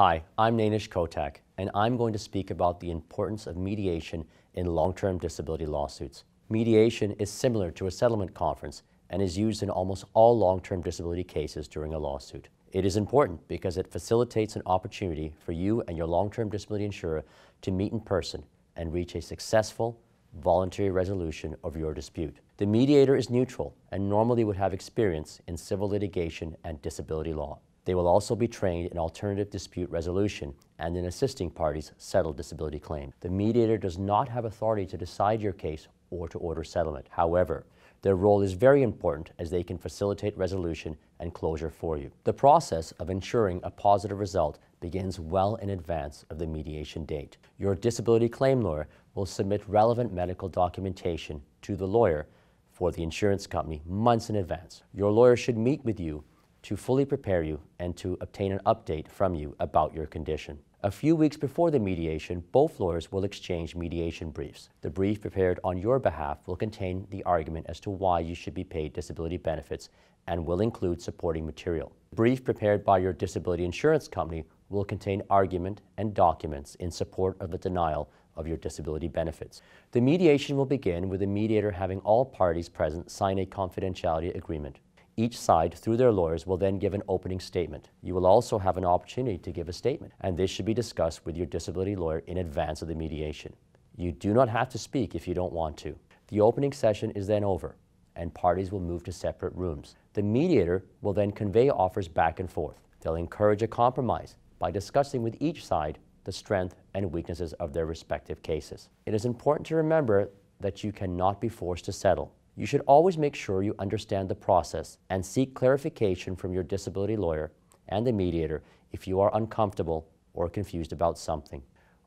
Hi, I'm Nainish Kotak, and I'm going to speak about the importance of mediation in long-term disability lawsuits. Mediation is similar to a settlement conference and is used in almost all long-term disability cases during a lawsuit. It is important because it facilitates an opportunity for you and your long-term disability insurer to meet in person and reach a successful, voluntary resolution of your dispute. The mediator is neutral and normally would have experience in civil litigation and disability law. They will also be trained in alternative dispute resolution and in assisting parties settle disability claims. The mediator does not have authority to decide your case or to order settlement. However, their role is very important as they can facilitate resolution and closure for you. The process of ensuring a positive result begins well in advance of the mediation date. Your disability claim lawyer will submit relevant medical documentation to the lawyer for the insurance company months in advance. Your lawyer should meet with you to fully prepare you and to obtain an update from you about your condition. A few weeks before the mediation, both lawyers will exchange mediation briefs. The brief prepared on your behalf will contain the argument as to why you should be paid disability benefits and will include supporting material. The brief prepared by your disability insurance company will contain argument and documents in support of the denial of your disability benefits. The mediation will begin with the mediator having all parties present sign a confidentiality agreement each side, through their lawyers, will then give an opening statement. You will also have an opportunity to give a statement, and this should be discussed with your disability lawyer in advance of the mediation. You do not have to speak if you don't want to. The opening session is then over, and parties will move to separate rooms. The mediator will then convey offers back and forth. They'll encourage a compromise by discussing with each side the strength and weaknesses of their respective cases. It is important to remember that you cannot be forced to settle you should always make sure you understand the process and seek clarification from your disability lawyer and the mediator if you are uncomfortable or confused about something.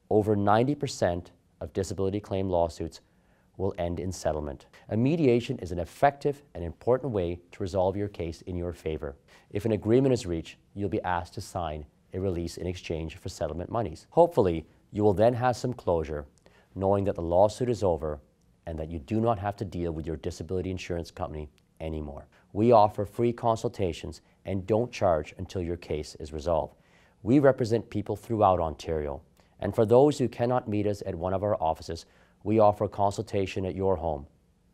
Over 90% of disability claim lawsuits will end in settlement. A mediation is an effective and important way to resolve your case in your favor. If an agreement is reached, you'll be asked to sign a release in exchange for settlement monies. Hopefully, you will then have some closure, knowing that the lawsuit is over and that you do not have to deal with your disability insurance company anymore. We offer free consultations and don't charge until your case is resolved. We represent people throughout Ontario, and for those who cannot meet us at one of our offices, we offer consultation at your home,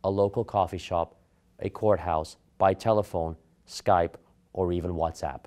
a local coffee shop, a courthouse, by telephone, Skype, or even WhatsApp.